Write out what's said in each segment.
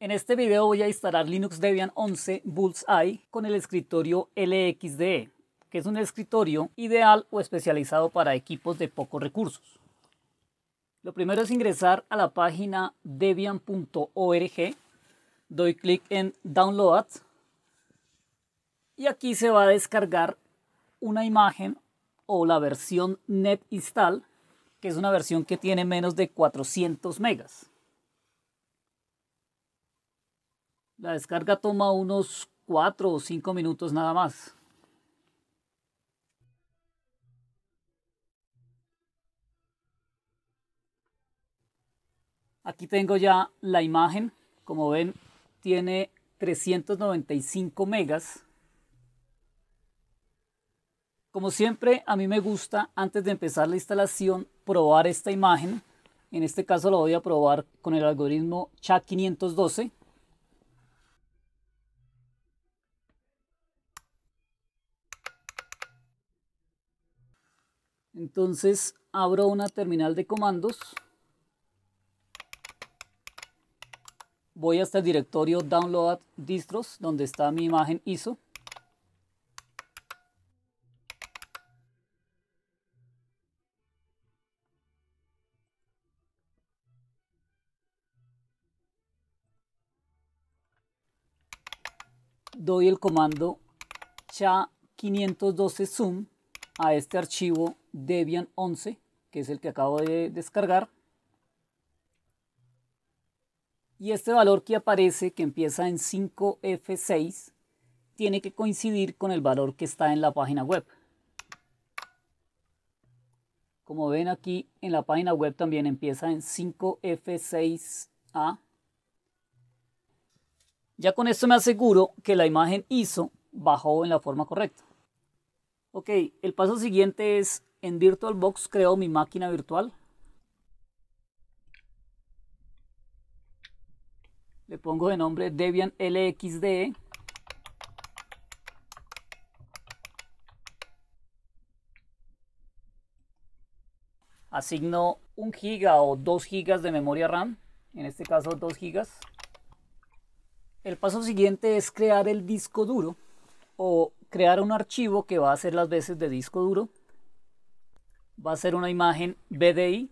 En este video voy a instalar Linux Debian 11 Bullseye con el escritorio LXDE, que es un escritorio ideal o especializado para equipos de pocos recursos. Lo primero es ingresar a la página debian.org, doy clic en Download y aquí se va a descargar una imagen o la versión NetInstall, que es una versión que tiene menos de 400 megas. La descarga toma unos 4 o 5 minutos nada más. Aquí tengo ya la imagen. Como ven, tiene 395 megas. Como siempre, a mí me gusta, antes de empezar la instalación, probar esta imagen. En este caso la voy a probar con el algoritmo CHA512. Entonces abro una terminal de comandos. Voy hasta el este directorio download distros donde está mi imagen ISO. doy el comando cha512 zoom a este archivo Debian 11, que es el que acabo de descargar. Y este valor que aparece, que empieza en 5F6, tiene que coincidir con el valor que está en la página web. Como ven aquí, en la página web también empieza en 5F6A. Ya con esto me aseguro que la imagen ISO bajó en la forma correcta. Ok, el paso siguiente es en VirtualBox creo mi máquina virtual. Le pongo de nombre Debian LXDE. Asigno un giga o 2 gigas de memoria RAM, en este caso 2 gigas. El paso siguiente es crear el disco duro o crear un archivo que va a ser las veces de disco duro va a ser una imagen BDI.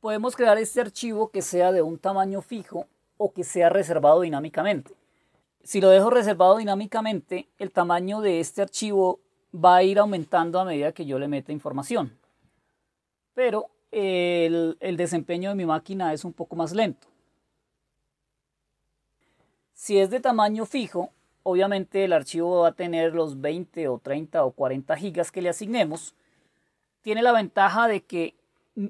Podemos crear este archivo que sea de un tamaño fijo o que sea reservado dinámicamente. Si lo dejo reservado dinámicamente, el tamaño de este archivo va a ir aumentando a medida que yo le meta información. Pero el, desempeño de mi máquina es un poco más lento. Si es de tamaño fijo, obviamente el archivo va a tener los 20 o 30 o 40 gigas que le asignemos tiene la ventaja de que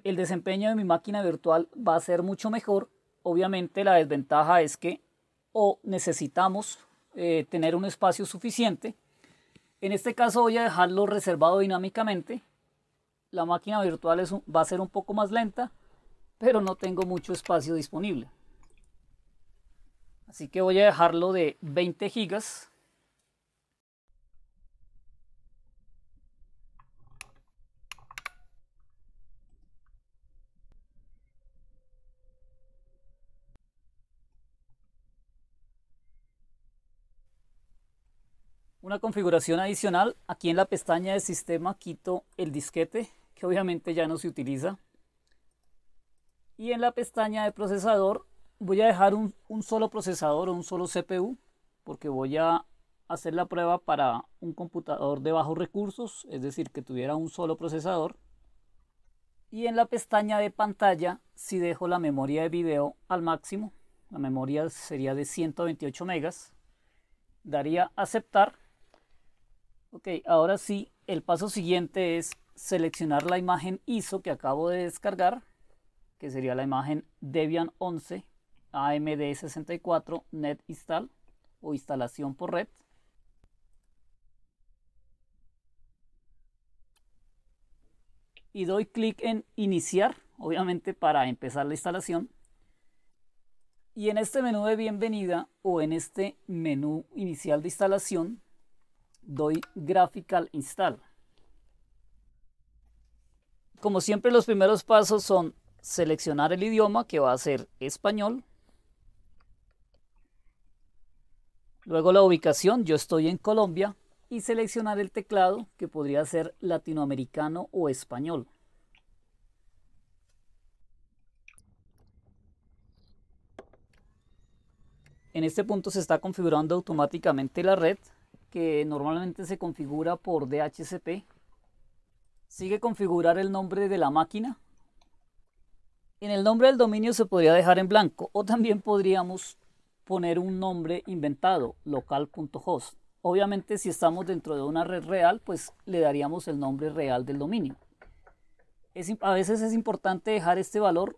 el desempeño de mi máquina virtual va a ser mucho mejor. Obviamente la desventaja es que o necesitamos eh, tener un espacio suficiente. En este caso voy a dejarlo reservado dinámicamente. La máquina virtual es va a ser un poco más lenta, pero no tengo mucho espacio disponible. Así que voy a dejarlo de 20 gigas una configuración adicional. Aquí en la pestaña de sistema quito el disquete, que obviamente ya no se utiliza. Y en la pestaña de procesador voy a dejar un, solo procesador o un solo CPU, porque voy a hacer la prueba para un computador de bajos recursos, es decir, que tuviera un solo procesador. Y en la pestaña de pantalla, si dejo la memoria de video al máximo, la memoria sería de 128 megas, daría aceptar Ok, ahora sí, el paso siguiente es seleccionar la imagen ISO que acabo de descargar, que sería la imagen Debian 11 AMD64 Net Install o instalación por red. Y doy clic en iniciar, obviamente para empezar la instalación. Y en este menú de bienvenida o en este menú inicial de instalación doy graphical install. Como siempre los primeros pasos son seleccionar el idioma que va a ser español. Luego la ubicación, yo estoy en Colombia, y seleccionar el teclado que podría ser latinoamericano o español. En este punto se está configurando automáticamente la red que normalmente se configura por DHCP. Sigue configurar el nombre de la máquina. En el nombre del dominio se podría dejar en blanco o también podríamos poner un nombre inventado, local.host. Obviamente si estamos dentro de una red real, pues le daríamos el nombre real del dominio. a veces es importante dejar este valor,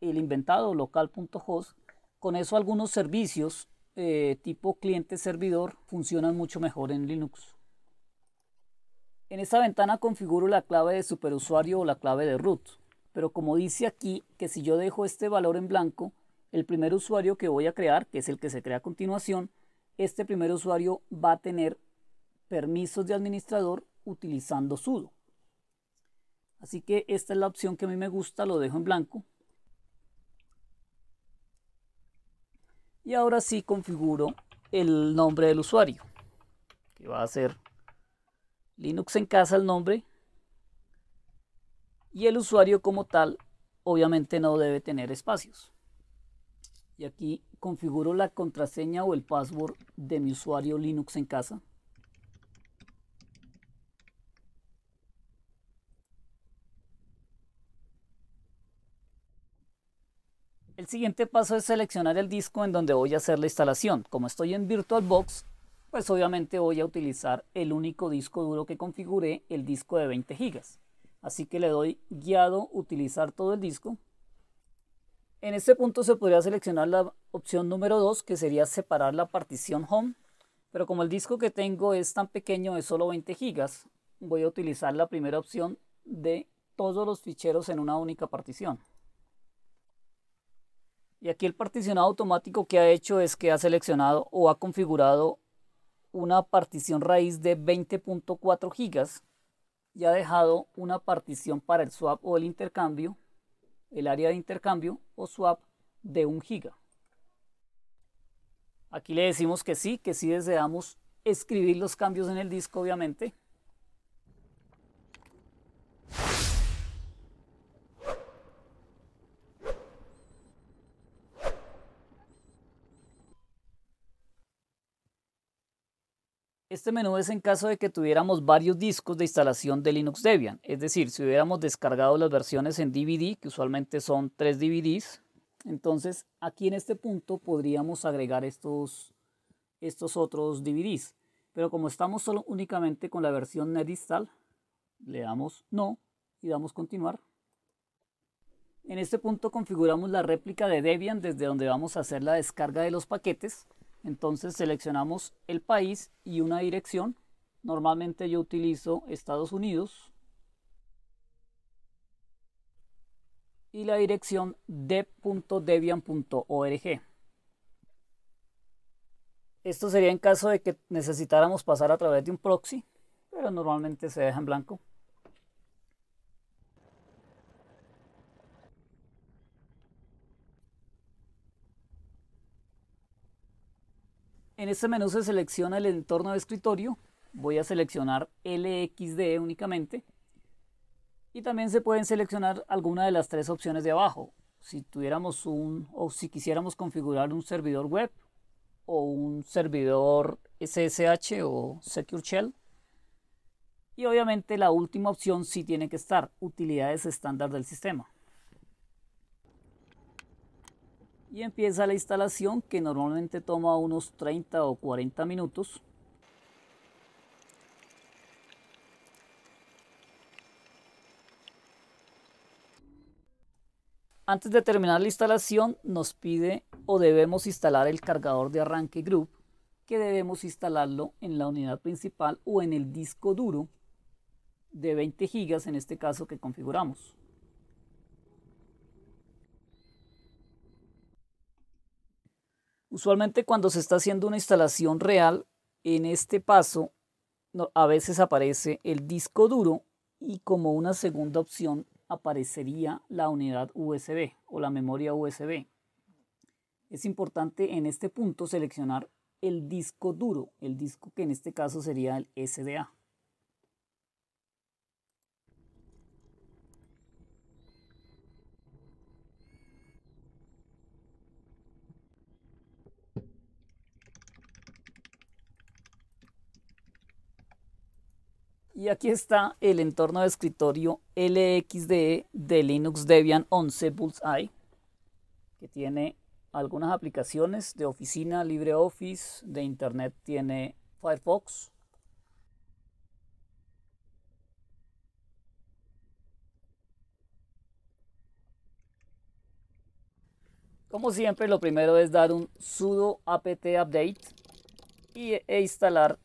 el inventado local.host. Con eso algunos servicios eh, tipo cliente-servidor funcionan mucho mejor en Linux. En esta ventana configuro la clave de superusuario o la clave de root, pero como dice aquí que si yo dejo este valor en blanco, el primer usuario que voy a crear, que es el que se crea a continuación, este primer usuario va a tener permisos de administrador utilizando sudo. Así que esta es la opción que a mí me gusta, lo dejo en blanco. Y ahora sí configuro el nombre del usuario, que va a ser Linux en casa el nombre. Y el usuario como tal, obviamente no debe tener espacios. Y aquí configuro la contraseña o el password de mi usuario Linux en casa. siguiente paso es seleccionar el disco en donde voy a hacer la instalación. Como estoy en VirtualBox, pues obviamente voy a utilizar el único disco duro que configuré, el disco de 20 GB. Así que le doy guiado, utilizar todo el disco. En este punto se podría seleccionar la opción número 2, que sería separar la partición home. Pero como el disco que tengo es tan pequeño, es solo 20 GB, voy a utilizar la primera opción de todos los ficheros en una única partición. Y aquí el particionado automático que ha hecho es que ha seleccionado o ha configurado una partición raíz de 20.4 gigas y ha dejado una partición para el swap o el intercambio, el área de intercambio o swap de 1 giga. Aquí le decimos que sí, que sí deseamos escribir los cambios en el disco, obviamente. Este menú es en caso de que tuviéramos varios discos de instalación de Linux Debian, es decir, si hubiéramos descargado las versiones en DVD, que usualmente son tres DVDs, entonces aquí en este punto podríamos agregar estos, estos otros DVDs. Pero como estamos solo únicamente con la versión NetInstall, le damos no y damos continuar. En este punto configuramos la réplica de Debian desde donde vamos a hacer la descarga de los paquetes entonces seleccionamos el país y una dirección. Normalmente yo utilizo Estados Unidos. Y la dirección de.debian.org. Esto sería en caso de que necesitáramos pasar a través de un proxy, pero normalmente se deja en blanco. En este menú se selecciona el entorno de escritorio. Voy a seleccionar LXD únicamente. Y también se pueden seleccionar alguna de las tres opciones de abajo. Si tuviéramos un o si quisiéramos configurar un servidor web o un servidor SSH o Secure Shell. Y obviamente la última opción sí tiene que estar, utilidades estándar del sistema. y empieza la instalación que normalmente toma unos 30 o 40 minutos. Antes de terminar la instalación nos pide o debemos instalar el cargador de arranque Group que debemos instalarlo en la unidad principal o en el disco duro de 20 GB en este caso que configuramos. Usualmente cuando se está haciendo una instalación real, en este paso a veces aparece el disco duro y como una segunda opción aparecería la unidad USB o la memoria USB. Es importante en este punto seleccionar el disco duro, el disco que en este caso sería el SDA. Y aquí está el entorno de escritorio LXDE de Linux Debian 11 Bullseye, que tiene algunas aplicaciones de oficina, LibreOffice, de internet tiene Firefox. Como siempre, lo primero es dar un sudo apt update e instalar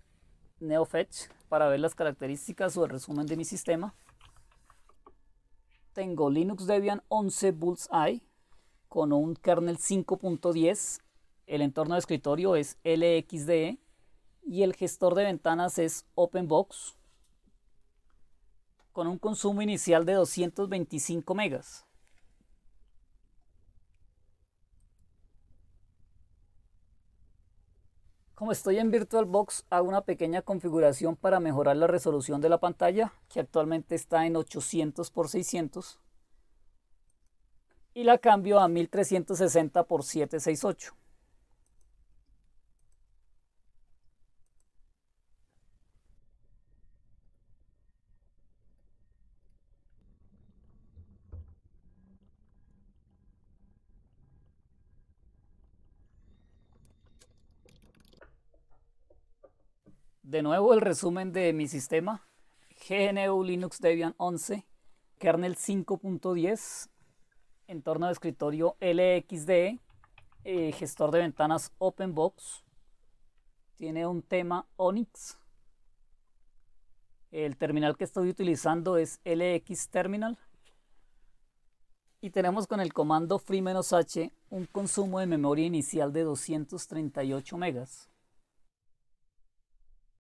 NeoFetch para ver las características o el resumen de mi sistema. Tengo Linux Debian 11 Bullseye con un kernel 5.10. El entorno de escritorio es LXDE y el gestor de ventanas es OpenBox con un consumo inicial de 225 megas. Como estoy en VirtualBox, hago una pequeña configuración para mejorar la resolución de la pantalla, que actualmente está en 800 x 600 y la cambio a 1360 x 768. De nuevo el resumen de mi sistema. GNU Linux Debian 11, kernel 5.10, entorno de escritorio LXDE, eh, gestor de ventanas OpenBox, tiene un tema Onyx. El terminal que estoy utilizando es LX Terminal. Y tenemos con el comando free-h un consumo de memoria inicial de 238 megas.